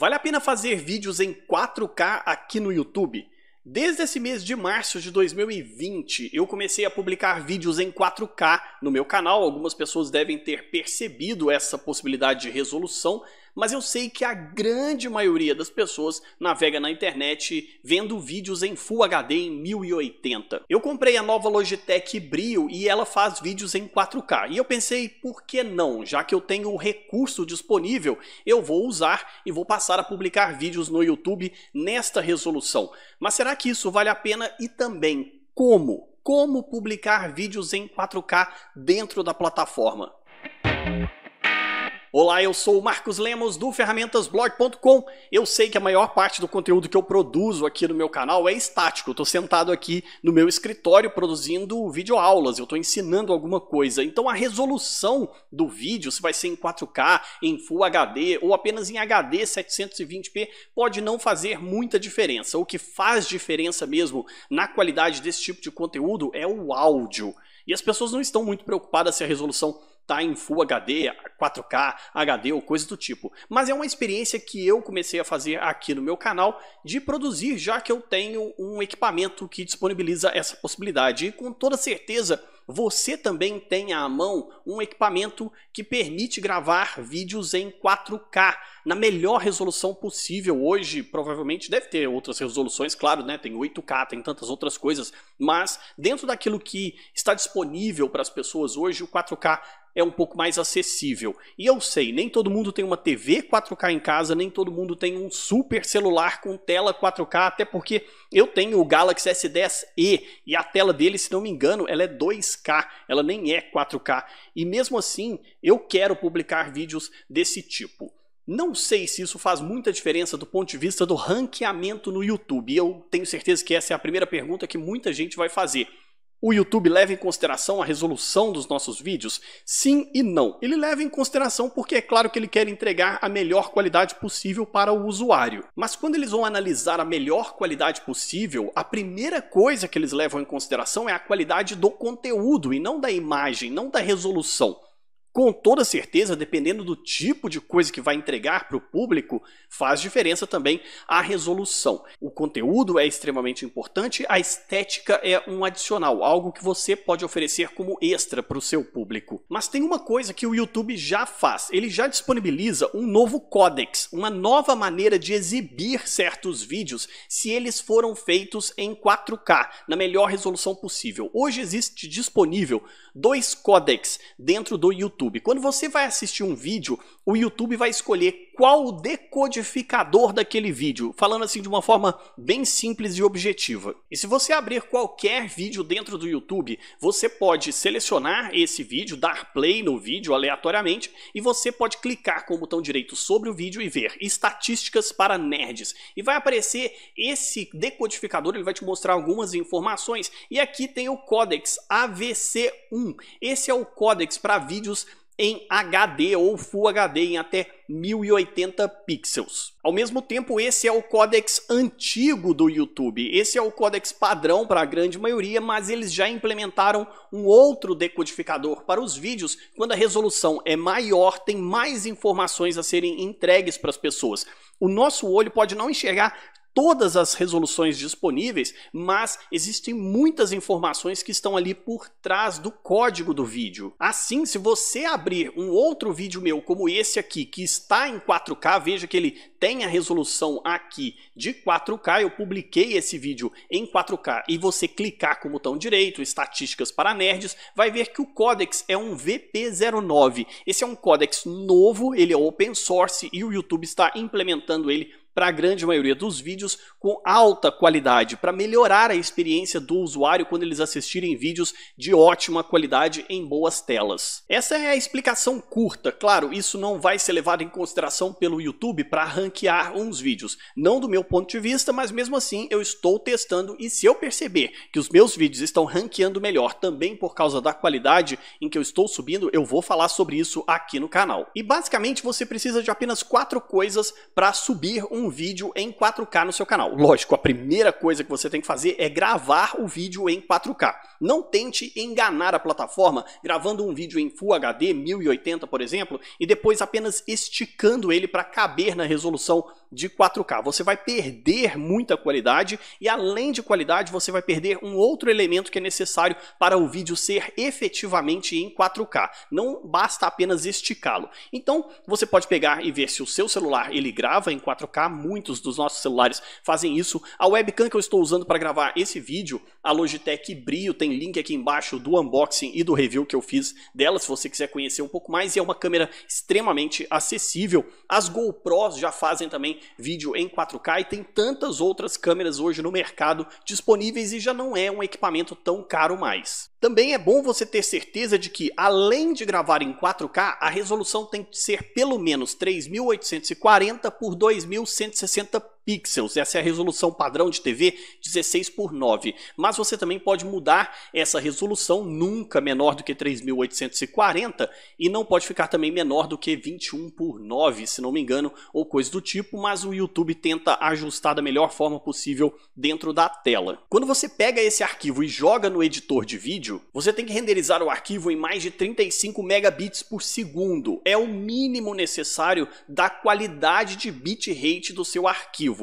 Vale a pena fazer vídeos em 4K aqui no YouTube? Desde esse mês de março de 2020, eu comecei a publicar vídeos em 4K no meu canal. Algumas pessoas devem ter percebido essa possibilidade de resolução, mas eu sei que a grande maioria das pessoas navega na internet vendo vídeos em Full HD em 1080. Eu comprei a nova Logitech Brio e ela faz vídeos em 4K. E eu pensei, por que não? Já que eu tenho o recurso disponível, eu vou usar e vou passar a publicar vídeos no YouTube nesta resolução. Mas será que isso vale a pena e também como? Como publicar vídeos em 4K dentro da plataforma? Olá, eu sou o Marcos Lemos do ferramentasblog.com. Eu sei que a maior parte do conteúdo que eu produzo aqui no meu canal é estático. Eu estou sentado aqui no meu escritório produzindo videoaulas, eu estou ensinando alguma coisa. Então a resolução do vídeo, se vai ser em 4K, em Full HD ou apenas em HD 720p, pode não fazer muita diferença. O que faz diferença mesmo na qualidade desse tipo de conteúdo é o áudio. E as pessoas não estão muito preocupadas se a resolução tá em Full HD, 4K, HD ou coisa do tipo. Mas é uma experiência que eu comecei a fazer aqui no meu canal de produzir, já que eu tenho um equipamento que disponibiliza essa possibilidade. E com toda certeza você também tem à mão um equipamento que permite gravar vídeos em 4K na melhor resolução possível. Hoje, provavelmente, deve ter outras resoluções, claro, né? Tem 8K, tem tantas outras coisas, mas dentro daquilo que está disponível para as pessoas hoje, o 4K é um pouco mais acessível. E eu sei, nem todo mundo tem uma TV 4K em casa, nem todo mundo tem um super celular com tela 4K, até porque eu tenho o Galaxy S10e e a tela dele, se não me engano, ela é 2K, ela nem é 4K. E mesmo assim, eu quero publicar vídeos desse tipo. Não sei se isso faz muita diferença do ponto de vista do ranqueamento no YouTube. E eu tenho certeza que essa é a primeira pergunta que muita gente vai fazer. O YouTube leva em consideração a resolução dos nossos vídeos? Sim e não. Ele leva em consideração porque é claro que ele quer entregar a melhor qualidade possível para o usuário. Mas quando eles vão analisar a melhor qualidade possível, a primeira coisa que eles levam em consideração é a qualidade do conteúdo e não da imagem, não da resolução com toda certeza, dependendo do tipo de coisa que vai entregar para o público, faz diferença também a resolução. O conteúdo é extremamente importante, a estética é um adicional, algo que você pode oferecer como extra para o seu público. Mas tem uma coisa que o YouTube já faz: ele já disponibiliza um novo códex uma nova maneira de exibir certos vídeos se eles foram feitos em 4K, na melhor resolução possível. Hoje existe disponível dois códex dentro do YouTube. YouTube. Quando você vai assistir um vídeo, o YouTube vai escolher qual o decodificador daquele vídeo, falando assim de uma forma bem simples e objetiva. E se você abrir qualquer vídeo dentro do YouTube, você pode selecionar esse vídeo, dar play no vídeo aleatoriamente e você pode clicar com o botão direito sobre o vídeo e ver estatísticas para nerds. E vai aparecer esse decodificador, ele vai te mostrar algumas informações e aqui tem o códex AVC1. Esse é o códex para vídeos em HD ou Full HD em até 1080 pixels. Ao mesmo tempo, esse é o códex antigo do YouTube. Esse é o códex padrão para a grande maioria, mas eles já implementaram um outro decodificador para os vídeos. Quando a resolução é maior, tem mais informações a serem entregues para as pessoas. O nosso olho pode não enxergar todas as resoluções disponíveis, mas existem muitas informações que estão ali por trás do código do vídeo. Assim, se você abrir um outro vídeo meu como esse aqui, que está em 4K, veja que ele tem a resolução aqui de 4K, eu publiquei esse vídeo em 4K, e você clicar com o botão direito, estatísticas para nerds, vai ver que o códex é um VP09. Esse é um códex novo, ele é open source e o YouTube está implementando ele para a grande maioria dos vídeos com alta qualidade, para melhorar a experiência do usuário quando eles assistirem vídeos de ótima qualidade em boas telas. Essa é a explicação curta, claro, isso não vai ser levado em consideração pelo YouTube para ranquear uns vídeos, não do meu ponto de vista, mas mesmo assim eu estou testando e se eu perceber que os meus vídeos estão ranqueando melhor também por causa da qualidade em que eu estou subindo, eu vou falar sobre isso aqui no canal. E basicamente você precisa de apenas quatro coisas para subir um vídeo em 4K no seu canal. Lógico, a primeira coisa que você tem que fazer é gravar o vídeo em 4K. Não tente enganar a plataforma gravando um vídeo em Full HD 1080, por exemplo, e depois apenas esticando ele para caber na resolução de 4K. Você vai perder muita qualidade e além de qualidade, você vai perder um outro elemento que é necessário para o vídeo ser efetivamente em 4K. Não basta apenas esticá-lo. Então, você pode pegar e ver se o seu celular ele grava em 4K. Muitos dos nossos celulares fazem isso. A webcam que eu estou usando para gravar esse vídeo, a Logitech Brio, tem link aqui embaixo do unboxing e do review que eu fiz dela, se você quiser conhecer um pouco mais. E é uma câmera extremamente acessível. As GoPros já fazem também vídeo em 4K e tem tantas outras câmeras hoje no mercado disponíveis e já não é um equipamento tão caro mais. Também é bom você ter certeza de que, além de gravar em 4K, a resolução tem que ser pelo menos 3840 por 2160 pixels. Essa é a resolução padrão de TV, 16 por 9. Mas você também pode mudar essa resolução nunca menor do que 3840 e não pode ficar também menor do que 21 por 9, se não me engano, ou coisa do tipo, mas o YouTube tenta ajustar da melhor forma possível dentro da tela. Quando você pega esse arquivo e joga no editor de vídeo, você tem que renderizar o arquivo em mais de 35 megabits por segundo. É o mínimo necessário da qualidade de bitrate do seu arquivo.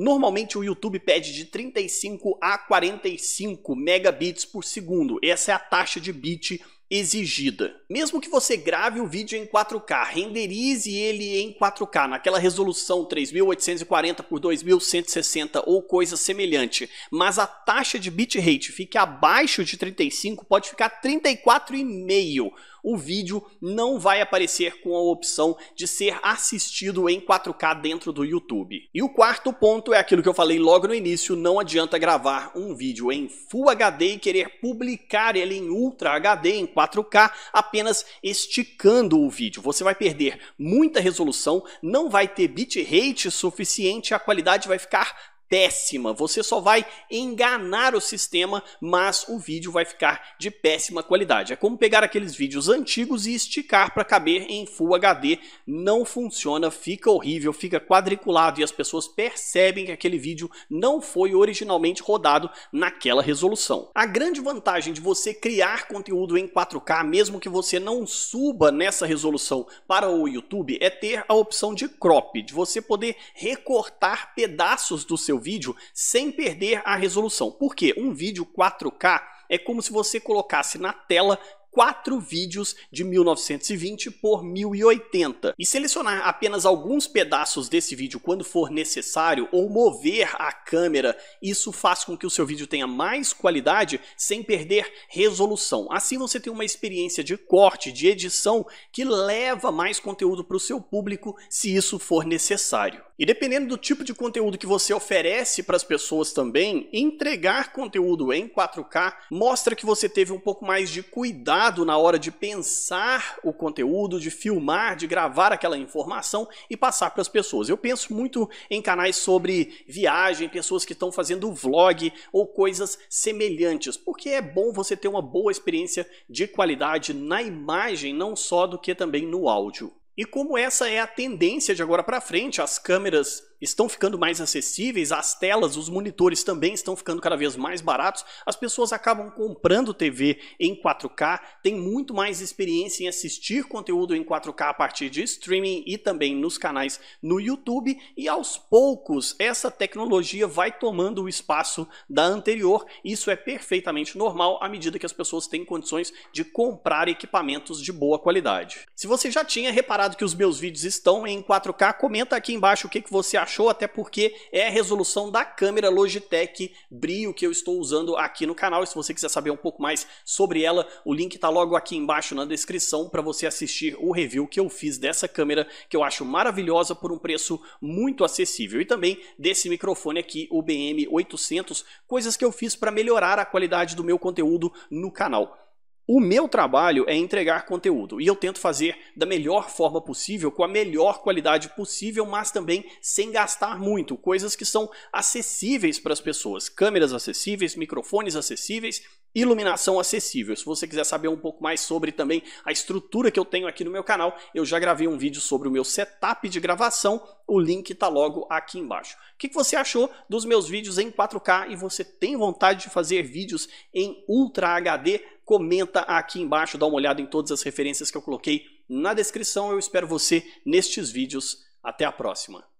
Normalmente o YouTube pede de 35 a 45 megabits por segundo. Essa é a taxa de bit exigida. Mesmo que você grave o vídeo em 4K, renderize ele em 4K, naquela resolução 3840 por 2160 ou coisa semelhante, mas a taxa de bitrate fique abaixo de 35, pode ficar 34,5 o vídeo não vai aparecer com a opção de ser assistido em 4K dentro do YouTube. E o quarto ponto é aquilo que eu falei logo no início, não adianta gravar um vídeo em Full HD e querer publicar ele em Ultra HD em 4K apenas apenas esticando o vídeo. Você vai perder muita resolução, não vai ter bitrate suficiente, a qualidade vai ficar péssima. Você só vai enganar o sistema, mas o vídeo vai ficar de péssima qualidade. É como pegar aqueles vídeos antigos e esticar para caber em Full HD. Não funciona, fica horrível, fica quadriculado e as pessoas percebem que aquele vídeo não foi originalmente rodado naquela resolução. A grande vantagem de você criar conteúdo em 4K, mesmo que você não suba nessa resolução para o YouTube, é ter a opção de crop, de você poder recortar pedaços do seu seu vídeo sem perder a resolução. Por quê? Um vídeo 4K é como se você colocasse na tela quatro vídeos de 1920 por 1080 e selecionar apenas alguns pedaços desse vídeo quando for necessário ou mover a câmera, isso faz com que o seu vídeo tenha mais qualidade sem perder resolução. Assim você tem uma experiência de corte, de edição que leva mais conteúdo para o seu público se isso for necessário. E dependendo do tipo de conteúdo que você oferece para as pessoas também, entregar conteúdo em 4K mostra que você teve um pouco mais de cuidado cuidado na hora de pensar o conteúdo, de filmar, de gravar aquela informação e passar para as pessoas. Eu penso muito em canais sobre viagem, pessoas que estão fazendo vlog ou coisas semelhantes, porque é bom você ter uma boa experiência de qualidade na imagem, não só do que também no áudio. E como essa é a tendência de agora para frente, as câmeras estão ficando mais acessíveis, as telas, os monitores também estão ficando cada vez mais baratos, as pessoas acabam comprando TV em 4K, tem muito mais experiência em assistir conteúdo em 4K a partir de streaming e também nos canais no YouTube, e aos poucos essa tecnologia vai tomando o espaço da anterior. Isso é perfeitamente normal à medida que as pessoas têm condições de comprar equipamentos de boa qualidade. Se você já tinha reparado que os meus vídeos estão em 4K, comenta aqui embaixo o que, que você achou até porque é a resolução da câmera Logitech Brio que eu estou usando aqui no canal. E se você quiser saber um pouco mais sobre ela, o link está logo aqui embaixo na descrição para você assistir o review que eu fiz dessa câmera, que eu acho maravilhosa por um preço muito acessível. E também desse microfone aqui, o BM800, coisas que eu fiz para melhorar a qualidade do meu conteúdo no canal. O meu trabalho é entregar conteúdo e eu tento fazer da melhor forma possível, com a melhor qualidade possível, mas também sem gastar muito. Coisas que são acessíveis para as pessoas: câmeras acessíveis, microfones acessíveis iluminação acessível. Se você quiser saber um pouco mais sobre também a estrutura que eu tenho aqui no meu canal, eu já gravei um vídeo sobre o meu setup de gravação, o link está logo aqui embaixo. O que, você achou dos meus vídeos em 4K e você tem vontade de fazer vídeos em Ultra HD? Comenta aqui embaixo, dá uma olhada em todas as referências que eu coloquei na descrição. Eu espero você nestes vídeos. Até a próxima!